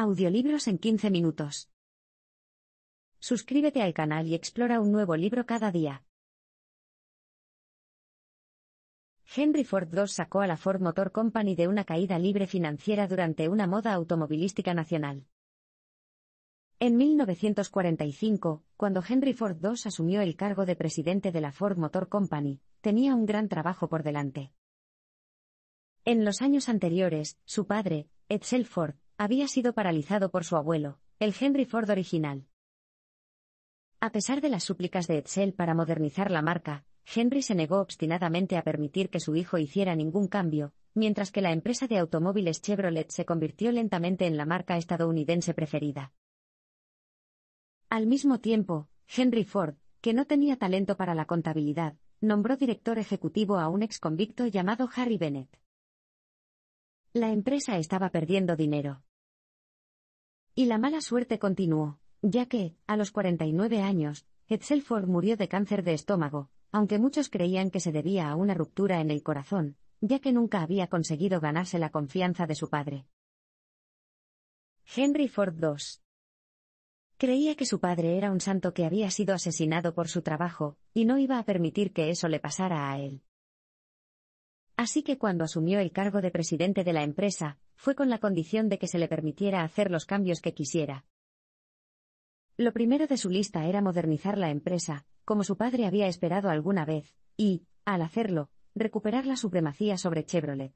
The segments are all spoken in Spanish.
Audiolibros en 15 minutos. Suscríbete al canal y explora un nuevo libro cada día. Henry Ford II sacó a la Ford Motor Company de una caída libre financiera durante una moda automovilística nacional. En 1945, cuando Henry Ford II asumió el cargo de presidente de la Ford Motor Company, tenía un gran trabajo por delante. En los años anteriores, su padre, Edsel Ford, había sido paralizado por su abuelo, el Henry Ford original. A pesar de las súplicas de Edsel para modernizar la marca, Henry se negó obstinadamente a permitir que su hijo hiciera ningún cambio, mientras que la empresa de automóviles Chevrolet se convirtió lentamente en la marca estadounidense preferida. Al mismo tiempo, Henry Ford, que no tenía talento para la contabilidad, nombró director ejecutivo a un ex convicto llamado Harry Bennett. La empresa estaba perdiendo dinero. Y la mala suerte continuó, ya que, a los 49 años, Hetzelford murió de cáncer de estómago, aunque muchos creían que se debía a una ruptura en el corazón, ya que nunca había conseguido ganarse la confianza de su padre. Henry Ford II. Creía que su padre era un santo que había sido asesinado por su trabajo, y no iba a permitir que eso le pasara a él. Así que cuando asumió el cargo de presidente de la empresa, fue con la condición de que se le permitiera hacer los cambios que quisiera. Lo primero de su lista era modernizar la empresa, como su padre había esperado alguna vez, y, al hacerlo, recuperar la supremacía sobre Chevrolet.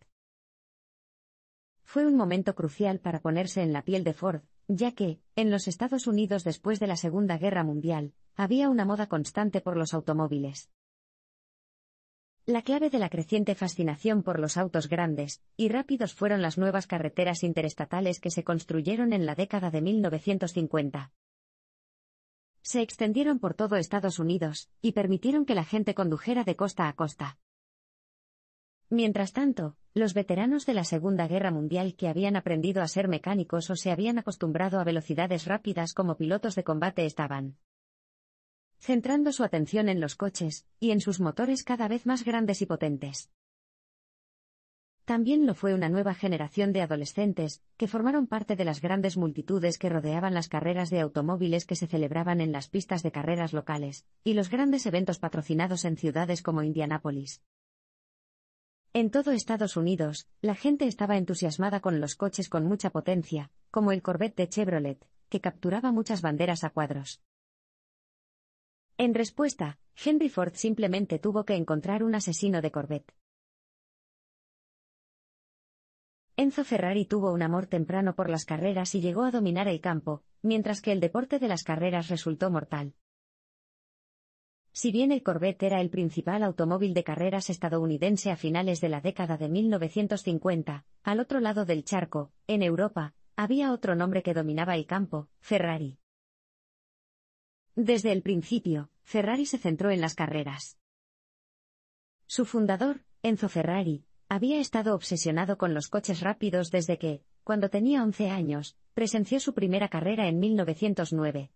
Fue un momento crucial para ponerse en la piel de Ford, ya que, en los Estados Unidos después de la Segunda Guerra Mundial, había una moda constante por los automóviles. La clave de la creciente fascinación por los autos grandes y rápidos fueron las nuevas carreteras interestatales que se construyeron en la década de 1950. Se extendieron por todo Estados Unidos y permitieron que la gente condujera de costa a costa. Mientras tanto, los veteranos de la Segunda Guerra Mundial que habían aprendido a ser mecánicos o se habían acostumbrado a velocidades rápidas como pilotos de combate estaban centrando su atención en los coches, y en sus motores cada vez más grandes y potentes. También lo fue una nueva generación de adolescentes, que formaron parte de las grandes multitudes que rodeaban las carreras de automóviles que se celebraban en las pistas de carreras locales, y los grandes eventos patrocinados en ciudades como Indianápolis. En todo Estados Unidos, la gente estaba entusiasmada con los coches con mucha potencia, como el Corvette de Chevrolet, que capturaba muchas banderas a cuadros. En respuesta, Henry Ford simplemente tuvo que encontrar un asesino de Corvette. Enzo Ferrari tuvo un amor temprano por las carreras y llegó a dominar el campo, mientras que el deporte de las carreras resultó mortal. Si bien el Corvette era el principal automóvil de carreras estadounidense a finales de la década de 1950, al otro lado del charco, en Europa, había otro nombre que dominaba el campo, Ferrari. Desde el principio, Ferrari se centró en las carreras. Su fundador, Enzo Ferrari, había estado obsesionado con los coches rápidos desde que, cuando tenía 11 años, presenció su primera carrera en 1909.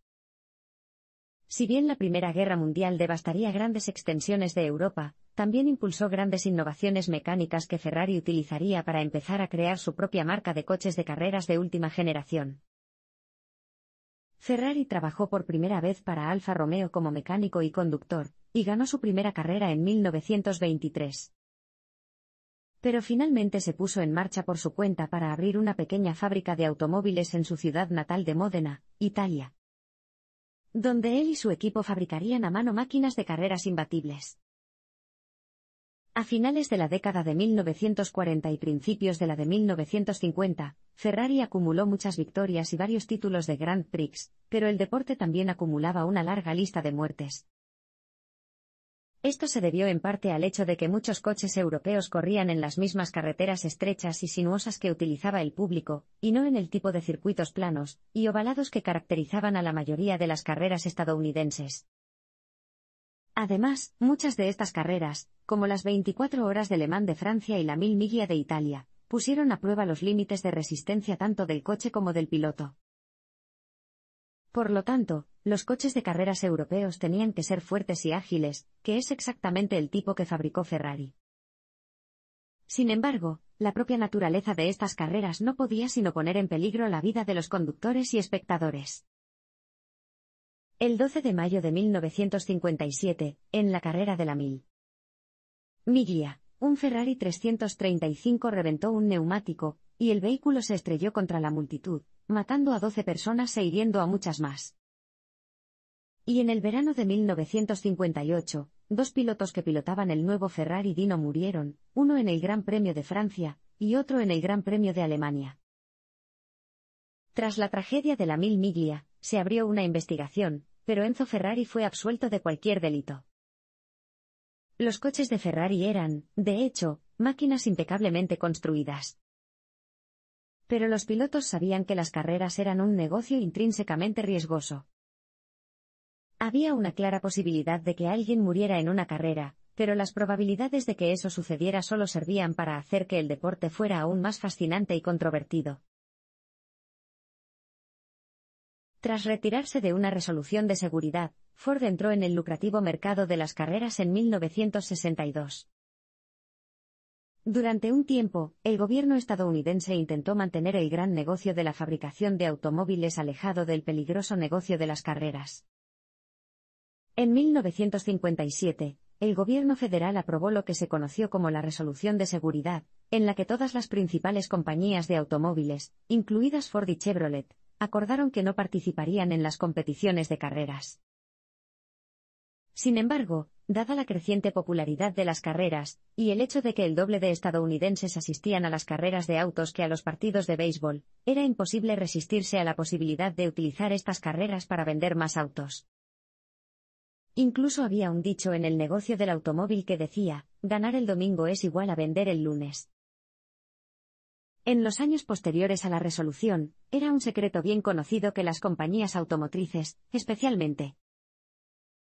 Si bien la Primera Guerra Mundial devastaría grandes extensiones de Europa, también impulsó grandes innovaciones mecánicas que Ferrari utilizaría para empezar a crear su propia marca de coches de carreras de última generación. Ferrari trabajó por primera vez para Alfa Romeo como mecánico y conductor, y ganó su primera carrera en 1923. Pero finalmente se puso en marcha por su cuenta para abrir una pequeña fábrica de automóviles en su ciudad natal de Módena, Italia, donde él y su equipo fabricarían a mano máquinas de carreras imbatibles. A finales de la década de 1940 y principios de la de 1950, Ferrari acumuló muchas victorias y varios títulos de Grand Prix, pero el deporte también acumulaba una larga lista de muertes. Esto se debió en parte al hecho de que muchos coches europeos corrían en las mismas carreteras estrechas y sinuosas que utilizaba el público, y no en el tipo de circuitos planos y ovalados que caracterizaban a la mayoría de las carreras estadounidenses. Además, muchas de estas carreras, como las 24 horas de Le Mans de Francia y la 1000 Miglia de Italia, pusieron a prueba los límites de resistencia tanto del coche como del piloto. Por lo tanto, los coches de carreras europeos tenían que ser fuertes y ágiles, que es exactamente el tipo que fabricó Ferrari. Sin embargo, la propia naturaleza de estas carreras no podía sino poner en peligro la vida de los conductores y espectadores. El 12 de mayo de 1957, en la carrera de la Mil. guía un Ferrari 335 reventó un neumático, y el vehículo se estrelló contra la multitud, matando a 12 personas e hiriendo a muchas más. Y en el verano de 1958, dos pilotos que pilotaban el nuevo Ferrari Dino murieron, uno en el Gran Premio de Francia, y otro en el Gran Premio de Alemania. Tras la tragedia de la Mil Miglia, se abrió una investigación, pero Enzo Ferrari fue absuelto de cualquier delito. Los coches de Ferrari eran, de hecho, máquinas impecablemente construidas. Pero los pilotos sabían que las carreras eran un negocio intrínsecamente riesgoso. Había una clara posibilidad de que alguien muriera en una carrera, pero las probabilidades de que eso sucediera solo servían para hacer que el deporte fuera aún más fascinante y controvertido. Tras retirarse de una resolución de seguridad, Ford entró en el lucrativo mercado de las carreras en 1962. Durante un tiempo, el gobierno estadounidense intentó mantener el gran negocio de la fabricación de automóviles alejado del peligroso negocio de las carreras. En 1957, el gobierno federal aprobó lo que se conoció como la Resolución de Seguridad, en la que todas las principales compañías de automóviles, incluidas Ford y Chevrolet, acordaron que no participarían en las competiciones de carreras. Sin embargo, dada la creciente popularidad de las carreras, y el hecho de que el doble de estadounidenses asistían a las carreras de autos que a los partidos de béisbol, era imposible resistirse a la posibilidad de utilizar estas carreras para vender más autos. Incluso había un dicho en el negocio del automóvil que decía, ganar el domingo es igual a vender el lunes. En los años posteriores a la resolución, era un secreto bien conocido que las compañías automotrices, especialmente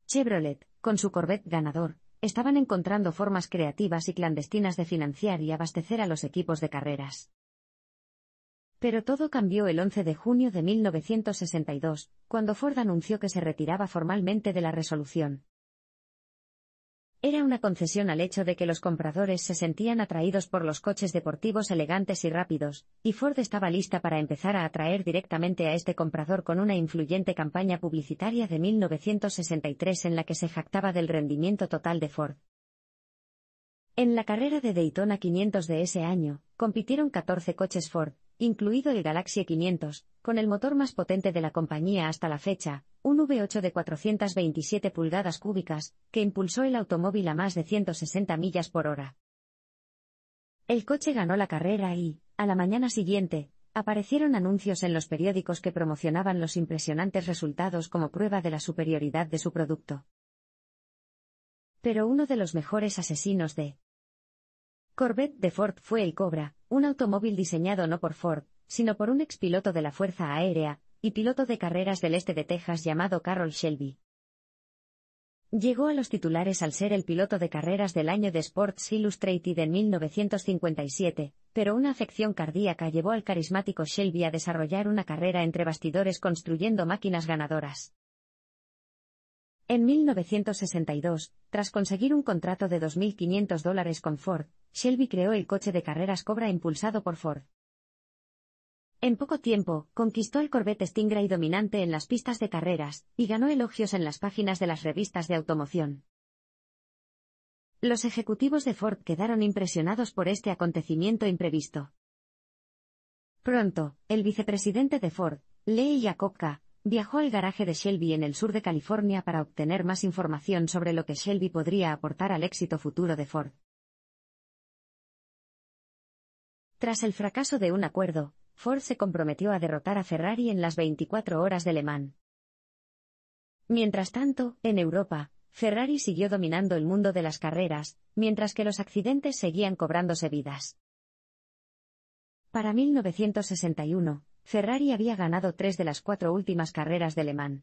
Chevrolet, con su Corvette ganador, estaban encontrando formas creativas y clandestinas de financiar y abastecer a los equipos de carreras. Pero todo cambió el 11 de junio de 1962, cuando Ford anunció que se retiraba formalmente de la resolución. Era una concesión al hecho de que los compradores se sentían atraídos por los coches deportivos elegantes y rápidos, y Ford estaba lista para empezar a atraer directamente a este comprador con una influyente campaña publicitaria de 1963 en la que se jactaba del rendimiento total de Ford. En la carrera de Daytona 500 de ese año, compitieron 14 coches Ford, incluido el Galaxy 500, con el motor más potente de la compañía hasta la fecha, un V8 de 427 pulgadas cúbicas, que impulsó el automóvil a más de 160 millas por hora. El coche ganó la carrera y, a la mañana siguiente, aparecieron anuncios en los periódicos que promocionaban los impresionantes resultados como prueba de la superioridad de su producto. Pero uno de los mejores asesinos de Corvette de Ford fue el Cobra, un automóvil diseñado no por Ford, sino por un expiloto de la Fuerza Aérea, y piloto de carreras del este de Texas llamado Carroll Shelby. Llegó a los titulares al ser el piloto de carreras del año de Sports Illustrated en 1957, pero una afección cardíaca llevó al carismático Shelby a desarrollar una carrera entre bastidores construyendo máquinas ganadoras. En 1962, tras conseguir un contrato de 2.500 dólares con Ford, Shelby creó el coche de carreras Cobra impulsado por Ford. En poco tiempo, conquistó el Corvette Stingray dominante en las pistas de carreras, y ganó elogios en las páginas de las revistas de automoción. Los ejecutivos de Ford quedaron impresionados por este acontecimiento imprevisto. Pronto, el vicepresidente de Ford, Lee Iacocca, viajó al garaje de Shelby en el sur de California para obtener más información sobre lo que Shelby podría aportar al éxito futuro de Ford. Tras el fracaso de un acuerdo, Ford se comprometió a derrotar a Ferrari en las 24 horas de Le Mans. Mientras tanto, en Europa, Ferrari siguió dominando el mundo de las carreras, mientras que los accidentes seguían cobrándose vidas. Para 1961, Ferrari había ganado tres de las cuatro últimas carreras de Le Mans.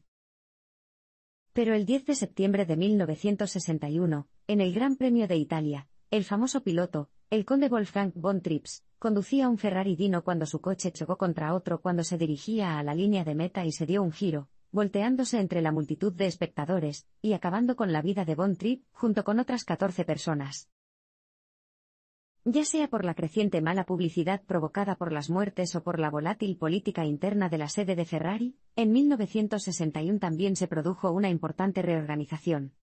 Pero el 10 de septiembre de 1961, en el Gran Premio de Italia, el famoso piloto, el conde Wolfgang von Trips, conducía un Ferrari Dino cuando su coche chocó contra otro cuando se dirigía a la línea de meta y se dio un giro, volteándose entre la multitud de espectadores, y acabando con la vida de Von Tripp, junto con otras 14 personas. Ya sea por la creciente mala publicidad provocada por las muertes o por la volátil política interna de la sede de Ferrari, en 1961 también se produjo una importante reorganización.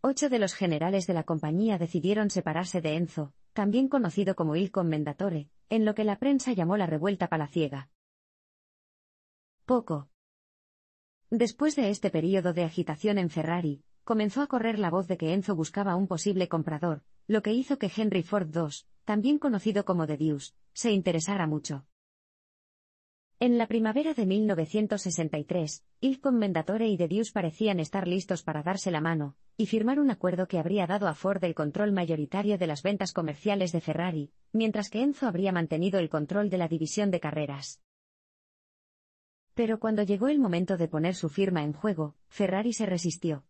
Ocho de los generales de la compañía decidieron separarse de Enzo, también conocido como Il Commendatore, en lo que la prensa llamó la revuelta palaciega. Poco. Después de este periodo de agitación en Ferrari, comenzó a correr la voz de que Enzo buscaba un posible comprador, lo que hizo que Henry Ford II, también conocido como The Deuce, se interesara mucho. En la primavera de 1963, il Commendatore y De parecían estar listos para darse la mano, y firmar un acuerdo que habría dado a Ford el control mayoritario de las ventas comerciales de Ferrari, mientras que Enzo habría mantenido el control de la división de carreras. Pero cuando llegó el momento de poner su firma en juego, Ferrari se resistió.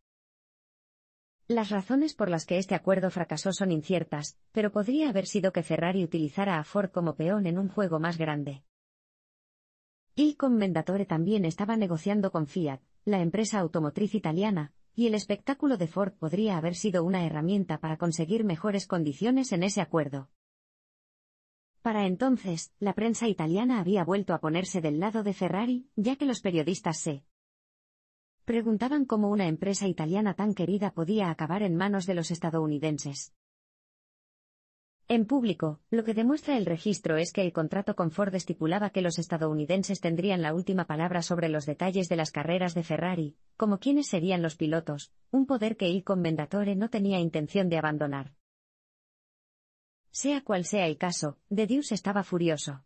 Las razones por las que este acuerdo fracasó son inciertas, pero podría haber sido que Ferrari utilizara a Ford como peón en un juego más grande. Il Commendatore también estaba negociando con Fiat, la empresa automotriz italiana, y el espectáculo de Ford podría haber sido una herramienta para conseguir mejores condiciones en ese acuerdo. Para entonces, la prensa italiana había vuelto a ponerse del lado de Ferrari, ya que los periodistas se preguntaban cómo una empresa italiana tan querida podía acabar en manos de los estadounidenses. En público, lo que demuestra el registro es que el contrato con Ford estipulaba que los estadounidenses tendrían la última palabra sobre los detalles de las carreras de Ferrari, como quiénes serían los pilotos, un poder que il Commendatore no tenía intención de abandonar. Sea cual sea el caso, De Deuce estaba furioso.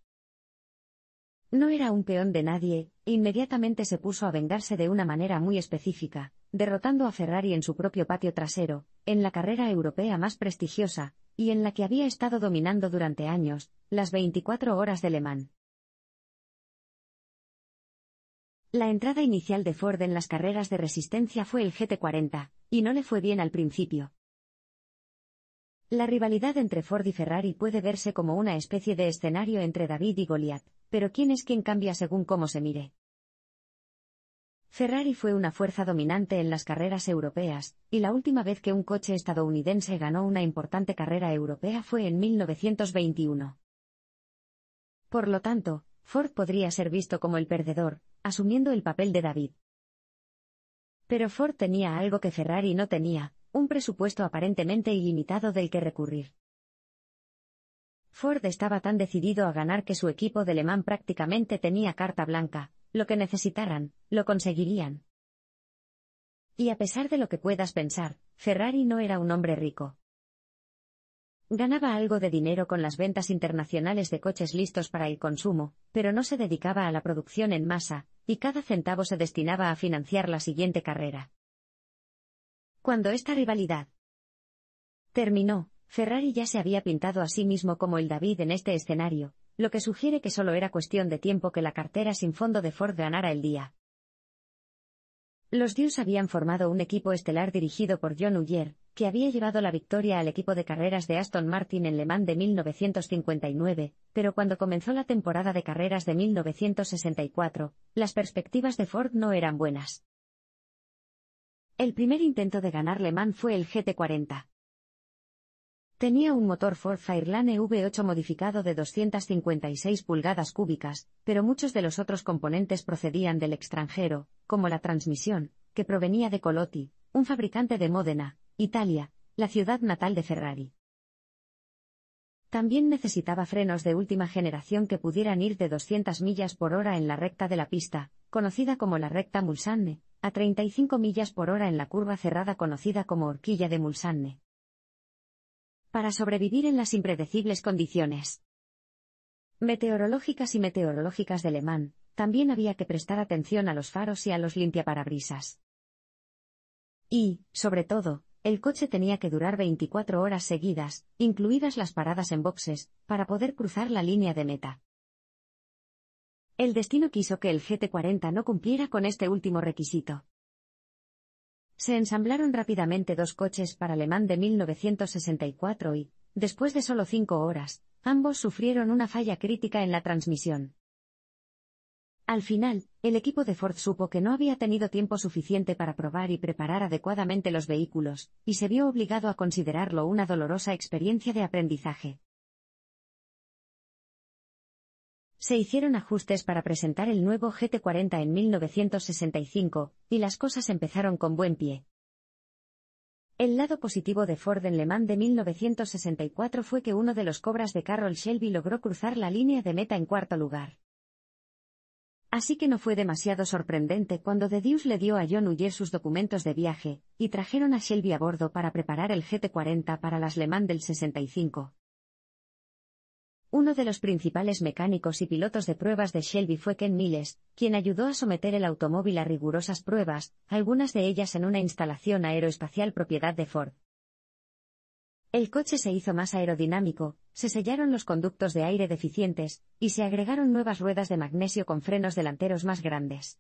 No era un peón de nadie, e inmediatamente se puso a vengarse de una manera muy específica, derrotando a Ferrari en su propio patio trasero, en la carrera europea más prestigiosa, y en la que había estado dominando durante años, las 24 horas de Le Mans. La entrada inicial de Ford en las carreras de resistencia fue el GT40, y no le fue bien al principio. La rivalidad entre Ford y Ferrari puede verse como una especie de escenario entre David y Goliath, pero quién es quien cambia según cómo se mire. Ferrari fue una fuerza dominante en las carreras europeas, y la última vez que un coche estadounidense ganó una importante carrera europea fue en 1921. Por lo tanto, Ford podría ser visto como el perdedor, asumiendo el papel de David. Pero Ford tenía algo que Ferrari no tenía, un presupuesto aparentemente ilimitado del que recurrir. Ford estaba tan decidido a ganar que su equipo de Le Mans prácticamente tenía carta blanca, lo que necesitaran, lo conseguirían. Y a pesar de lo que puedas pensar, Ferrari no era un hombre rico. Ganaba algo de dinero con las ventas internacionales de coches listos para el consumo, pero no se dedicaba a la producción en masa, y cada centavo se destinaba a financiar la siguiente carrera. Cuando esta rivalidad terminó, Ferrari ya se había pintado a sí mismo como el David en este escenario, lo que sugiere que solo era cuestión de tiempo que la cartera sin fondo de Ford ganara el día. Los Dews habían formado un equipo estelar dirigido por John Uyer, que había llevado la victoria al equipo de carreras de Aston Martin en Le Mans de 1959, pero cuando comenzó la temporada de carreras de 1964, las perspectivas de Ford no eran buenas. El primer intento de ganar Le Mans fue el GT40. Tenía un motor Ford Fairlane V8 modificado de 256 pulgadas cúbicas, pero muchos de los otros componentes procedían del extranjero, como la transmisión, que provenía de Colotti, un fabricante de Módena, Italia, la ciudad natal de Ferrari. También necesitaba frenos de última generación que pudieran ir de 200 millas por hora en la recta de la pista, conocida como la recta Mulsanne, a 35 millas por hora en la curva cerrada conocida como horquilla de Mulsanne para sobrevivir en las impredecibles condiciones meteorológicas y meteorológicas de Le también había que prestar atención a los faros y a los limpiaparabrisas. Y, sobre todo, el coche tenía que durar 24 horas seguidas, incluidas las paradas en boxes, para poder cruzar la línea de meta. El destino quiso que el GT40 no cumpliera con este último requisito. Se ensamblaron rápidamente dos coches para Alemán de 1964 y, después de solo cinco horas, ambos sufrieron una falla crítica en la transmisión. Al final, el equipo de Ford supo que no había tenido tiempo suficiente para probar y preparar adecuadamente los vehículos, y se vio obligado a considerarlo una dolorosa experiencia de aprendizaje. se hicieron ajustes para presentar el nuevo GT40 en 1965, y las cosas empezaron con buen pie. El lado positivo de Ford en Le Mans de 1964 fue que uno de los cobras de Carroll Shelby logró cruzar la línea de meta en cuarto lugar. Así que no fue demasiado sorprendente cuando The Deuce le dio a John Uyer sus documentos de viaje, y trajeron a Shelby a bordo para preparar el GT40 para las Le Mans del 65. Uno de los principales mecánicos y pilotos de pruebas de Shelby fue Ken Miles, quien ayudó a someter el automóvil a rigurosas pruebas, algunas de ellas en una instalación aeroespacial propiedad de Ford. El coche se hizo más aerodinámico, se sellaron los conductos de aire deficientes, y se agregaron nuevas ruedas de magnesio con frenos delanteros más grandes.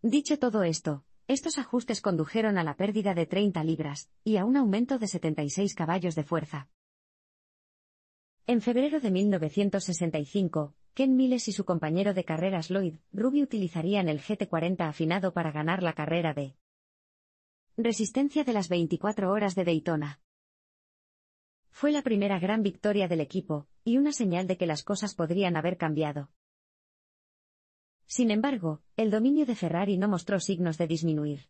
Dicho todo esto, estos ajustes condujeron a la pérdida de 30 libras, y a un aumento de 76 caballos de fuerza. En febrero de 1965, Ken Miles y su compañero de carreras Lloyd Ruby utilizarían el GT40 afinado para ganar la carrera de Resistencia de las 24 horas de Daytona. Fue la primera gran victoria del equipo, y una señal de que las cosas podrían haber cambiado. Sin embargo, el dominio de Ferrari no mostró signos de disminuir.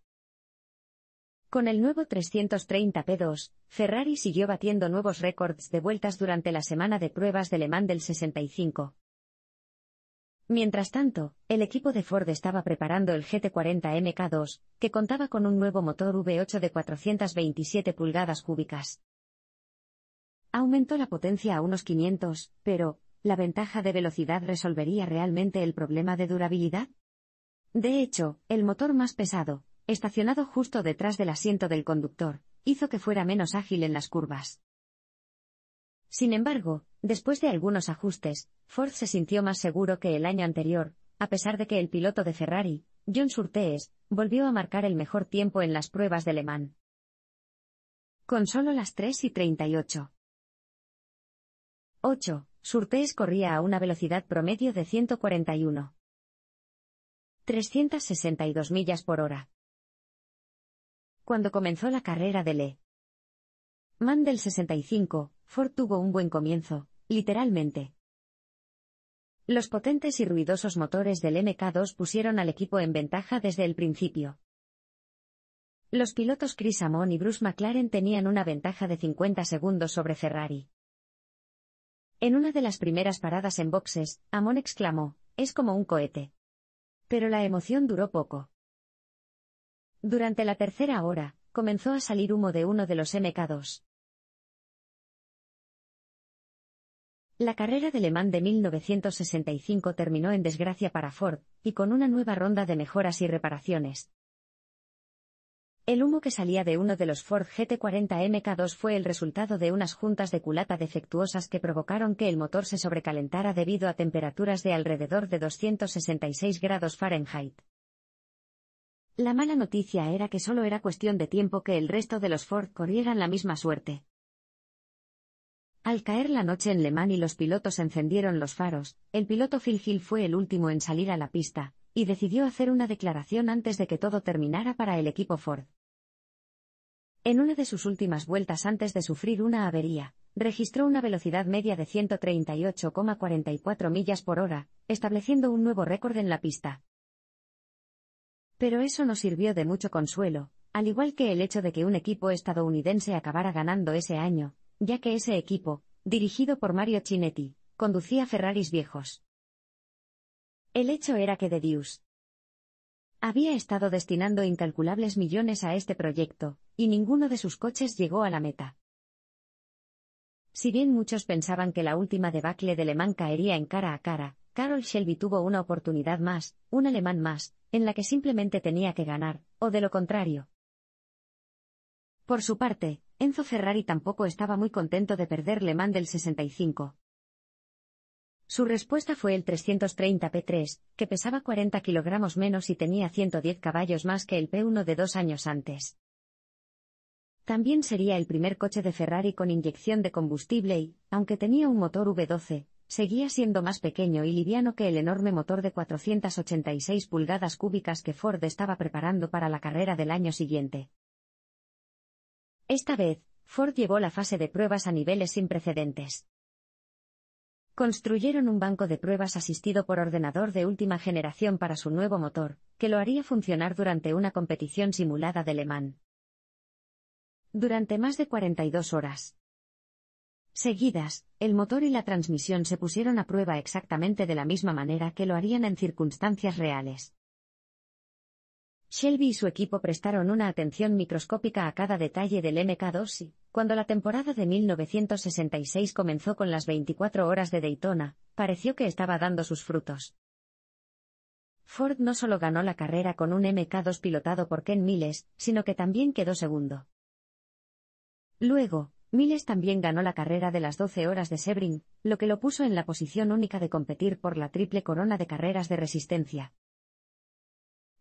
Con el nuevo 330 P2, Ferrari siguió batiendo nuevos récords de vueltas durante la semana de pruebas de Le Mans del 65. Mientras tanto, el equipo de Ford estaba preparando el GT40 MK2, que contaba con un nuevo motor V8 de 427 pulgadas cúbicas. Aumentó la potencia a unos 500, pero, ¿la ventaja de velocidad resolvería realmente el problema de durabilidad? De hecho, el motor más pesado, estacionado justo detrás del asiento del conductor, hizo que fuera menos ágil en las curvas. Sin embargo, después de algunos ajustes, Ford se sintió más seguro que el año anterior, a pesar de que el piloto de Ferrari, John Surtees, volvió a marcar el mejor tiempo en las pruebas de Le Mans. Con solo las 3 y 38. 8. Surtees corría a una velocidad promedio de 141. 362 millas por hora cuando comenzó la carrera de Le Mandel del 65, Ford tuvo un buen comienzo, literalmente. Los potentes y ruidosos motores del MK2 pusieron al equipo en ventaja desde el principio. Los pilotos Chris Amon y Bruce McLaren tenían una ventaja de 50 segundos sobre Ferrari. En una de las primeras paradas en boxes, Amon exclamó, es como un cohete. Pero la emoción duró poco. Durante la tercera hora, comenzó a salir humo de uno de los MK2. La carrera de Le Mans de 1965 terminó en desgracia para Ford, y con una nueva ronda de mejoras y reparaciones. El humo que salía de uno de los Ford GT40 MK2 fue el resultado de unas juntas de culata defectuosas que provocaron que el motor se sobrecalentara debido a temperaturas de alrededor de 266 grados Fahrenheit. La mala noticia era que solo era cuestión de tiempo que el resto de los Ford corrieran la misma suerte. Al caer la noche en Le Mans y los pilotos encendieron los faros, el piloto Phil Hill fue el último en salir a la pista, y decidió hacer una declaración antes de que todo terminara para el equipo Ford. En una de sus últimas vueltas antes de sufrir una avería, registró una velocidad media de 138,44 millas por hora, estableciendo un nuevo récord en la pista. Pero eso no sirvió de mucho consuelo, al igual que el hecho de que un equipo estadounidense acabara ganando ese año, ya que ese equipo, dirigido por Mario Chinetti, conducía Ferraris viejos. El hecho era que De Deus había estado destinando incalculables millones a este proyecto, y ninguno de sus coches llegó a la meta. Si bien muchos pensaban que la última debacle de Le Mans caería en cara a cara, Carol Shelby tuvo una oportunidad más, un alemán más, en la que simplemente tenía que ganar, o de lo contrario. Por su parte, Enzo Ferrari tampoco estaba muy contento de perder Le Mans del 65. Su respuesta fue el 330 P3, que pesaba 40 kilogramos menos y tenía 110 caballos más que el P1 de dos años antes. También sería el primer coche de Ferrari con inyección de combustible y, aunque tenía un motor V12, seguía siendo más pequeño y liviano que el enorme motor de 486 pulgadas cúbicas que Ford estaba preparando para la carrera del año siguiente. Esta vez, Ford llevó la fase de pruebas a niveles sin precedentes. Construyeron un banco de pruebas asistido por ordenador de última generación para su nuevo motor, que lo haría funcionar durante una competición simulada de Le Mans. Durante más de 42 horas, Seguidas, el motor y la transmisión se pusieron a prueba exactamente de la misma manera que lo harían en circunstancias reales. Shelby y su equipo prestaron una atención microscópica a cada detalle del MK2 y, cuando la temporada de 1966 comenzó con las 24 horas de Daytona, pareció que estaba dando sus frutos. Ford no solo ganó la carrera con un MK2 pilotado por Ken Miles, sino que también quedó segundo. Luego, Miles también ganó la carrera de las 12 horas de Sebring, lo que lo puso en la posición única de competir por la triple corona de carreras de resistencia.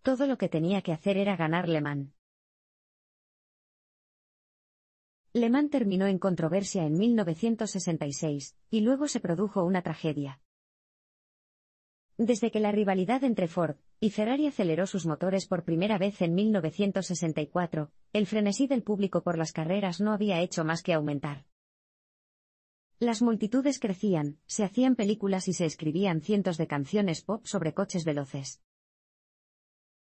Todo lo que tenía que hacer era ganar Le Mans. Le Mans terminó en controversia en 1966, y luego se produjo una tragedia. Desde que la rivalidad entre Ford y Ferrari aceleró sus motores por primera vez en 1964, el frenesí del público por las carreras no había hecho más que aumentar. Las multitudes crecían, se hacían películas y se escribían cientos de canciones pop sobre coches veloces.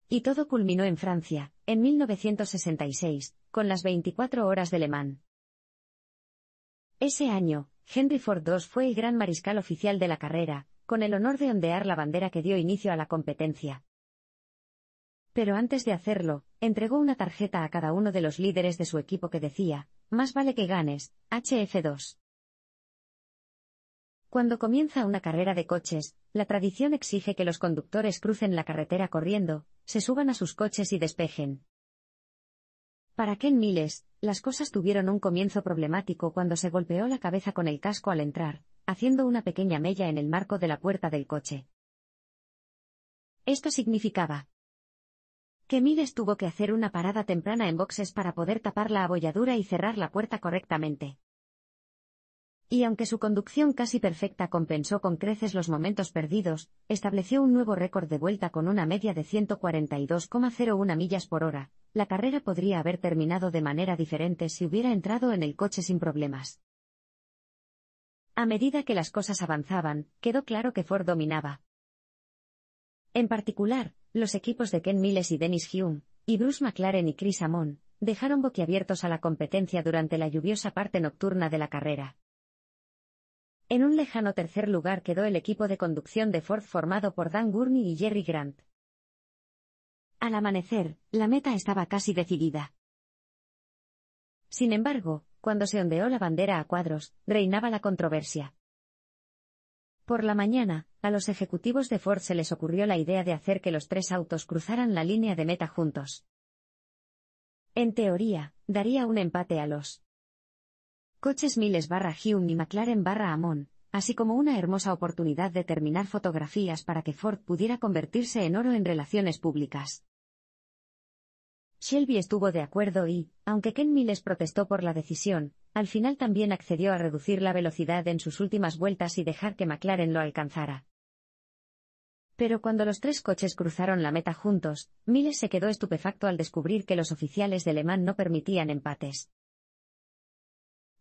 Y todo culminó en Francia, en 1966, con las 24 horas de Le Mans. Ese año, Henry Ford II fue el gran mariscal oficial de la carrera, con el honor de ondear la bandera que dio inicio a la competencia. Pero antes de hacerlo, entregó una tarjeta a cada uno de los líderes de su equipo que decía, más vale que ganes, HF2. Cuando comienza una carrera de coches, la tradición exige que los conductores crucen la carretera corriendo, se suban a sus coches y despejen. Para Ken Miles, las cosas tuvieron un comienzo problemático cuando se golpeó la cabeza con el casco al entrar, haciendo una pequeña mella en el marco de la puerta del coche. Esto significaba que Miles tuvo que hacer una parada temprana en boxes para poder tapar la abolladura y cerrar la puerta correctamente. Y aunque su conducción casi perfecta compensó con creces los momentos perdidos, estableció un nuevo récord de vuelta con una media de 142,01 millas por hora. La carrera podría haber terminado de manera diferente si hubiera entrado en el coche sin problemas. A medida que las cosas avanzaban, quedó claro que Ford dominaba. En particular, los equipos de Ken Miles y Dennis Hume, y Bruce McLaren y Chris Amon, dejaron boquiabiertos a la competencia durante la lluviosa parte nocturna de la carrera. En un lejano tercer lugar quedó el equipo de conducción de Ford formado por Dan Gurney y Jerry Grant. Al amanecer, la meta estaba casi decidida. Sin embargo, cuando se ondeó la bandera a cuadros, reinaba la controversia. Por la mañana, a los ejecutivos de Ford se les ocurrió la idea de hacer que los tres autos cruzaran la línea de meta juntos. En teoría, daría un empate a los coches Miles barra Hume y McLaren barra Amon, así como una hermosa oportunidad de terminar fotografías para que Ford pudiera convertirse en oro en relaciones públicas. Shelby estuvo de acuerdo y, aunque Ken Miles protestó por la decisión, al final también accedió a reducir la velocidad en sus últimas vueltas y dejar que McLaren lo alcanzara. Pero cuando los tres coches cruzaron la meta juntos, Miles se quedó estupefacto al descubrir que los oficiales de Le no permitían empates.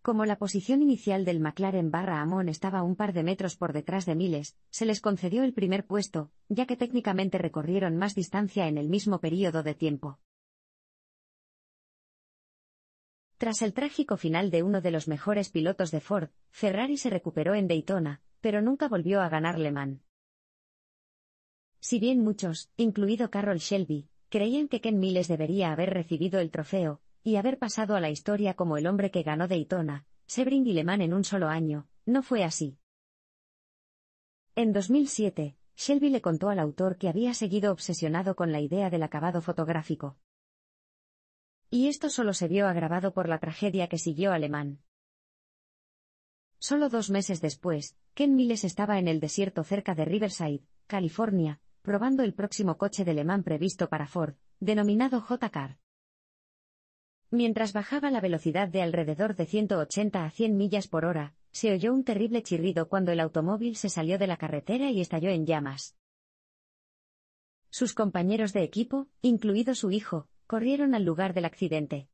Como la posición inicial del McLaren barra Amon estaba un par de metros por detrás de Miles, se les concedió el primer puesto, ya que técnicamente recorrieron más distancia en el mismo período de tiempo. Tras el trágico final de uno de los mejores pilotos de Ford, Ferrari se recuperó en Daytona, pero nunca volvió a ganar Le Mans. Si bien muchos, incluido Carroll Shelby, creían que Ken Miles debería haber recibido el trofeo, y haber pasado a la historia como el hombre que ganó Daytona, Sebring y Le Mans en un solo año, no fue así. En 2007, Shelby le contó al autor que había seguido obsesionado con la idea del acabado fotográfico. Y esto solo se vio agravado por la tragedia que siguió Alemán. Solo dos meses después, Ken Miles estaba en el desierto cerca de Riverside, California, probando el próximo coche de Alemán previsto para Ford, denominado J-Car. Mientras bajaba la velocidad de alrededor de 180 a 100 millas por hora, se oyó un terrible chirrido cuando el automóvil se salió de la carretera y estalló en llamas. Sus compañeros de equipo, incluido su hijo, corrieron al lugar del accidente.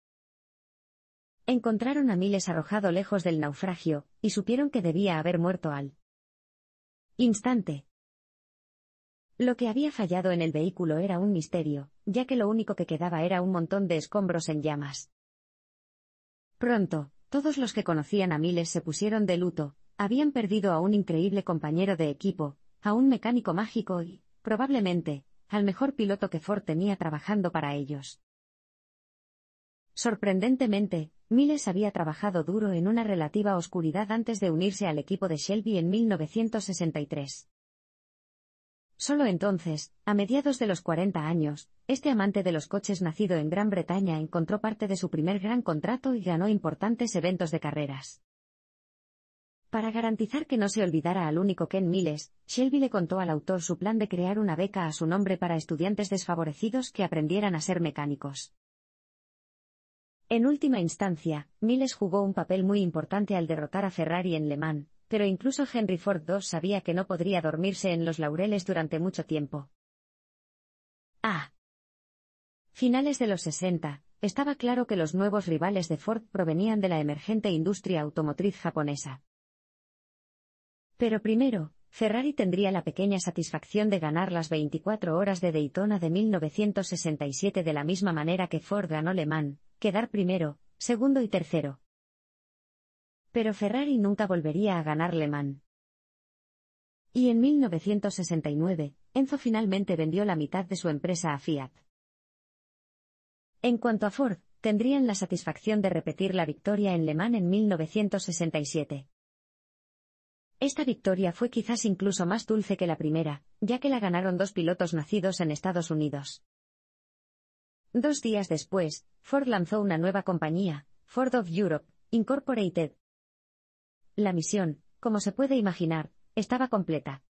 Encontraron a Miles arrojado lejos del naufragio, y supieron que debía haber muerto al instante. Lo que había fallado en el vehículo era un misterio, ya que lo único que quedaba era un montón de escombros en llamas. Pronto, todos los que conocían a Miles se pusieron de luto, habían perdido a un increíble compañero de equipo, a un mecánico mágico y, probablemente, al mejor piloto que Ford tenía trabajando para ellos. Sorprendentemente, Miles había trabajado duro en una relativa oscuridad antes de unirse al equipo de Shelby en 1963. Solo entonces, a mediados de los 40 años, este amante de los coches nacido en Gran Bretaña encontró parte de su primer gran contrato y ganó importantes eventos de carreras. Para garantizar que no se olvidara al único Ken Miles, Shelby le contó al autor su plan de crear una beca a su nombre para estudiantes desfavorecidos que aprendieran a ser mecánicos. En última instancia, Miles jugó un papel muy importante al derrotar a Ferrari en Le Mans, pero incluso Henry Ford II sabía que no podría dormirse en los laureles durante mucho tiempo. A. Ah. Finales de los 60, estaba claro que los nuevos rivales de Ford provenían de la emergente industria automotriz japonesa. Pero primero, Ferrari tendría la pequeña satisfacción de ganar las 24 horas de Daytona de 1967 de la misma manera que Ford ganó Le Mans, quedar primero, segundo y tercero. Pero Ferrari nunca volvería a ganar Le Mans. Y en 1969, Enzo finalmente vendió la mitad de su empresa a Fiat. En cuanto a Ford, tendrían la satisfacción de repetir la victoria en Le Mans en 1967. Esta victoria fue quizás incluso más dulce que la primera, ya que la ganaron dos pilotos nacidos en Estados Unidos. Dos días después, Ford lanzó una nueva compañía, Ford of Europe, Incorporated. La misión, como se puede imaginar, estaba completa.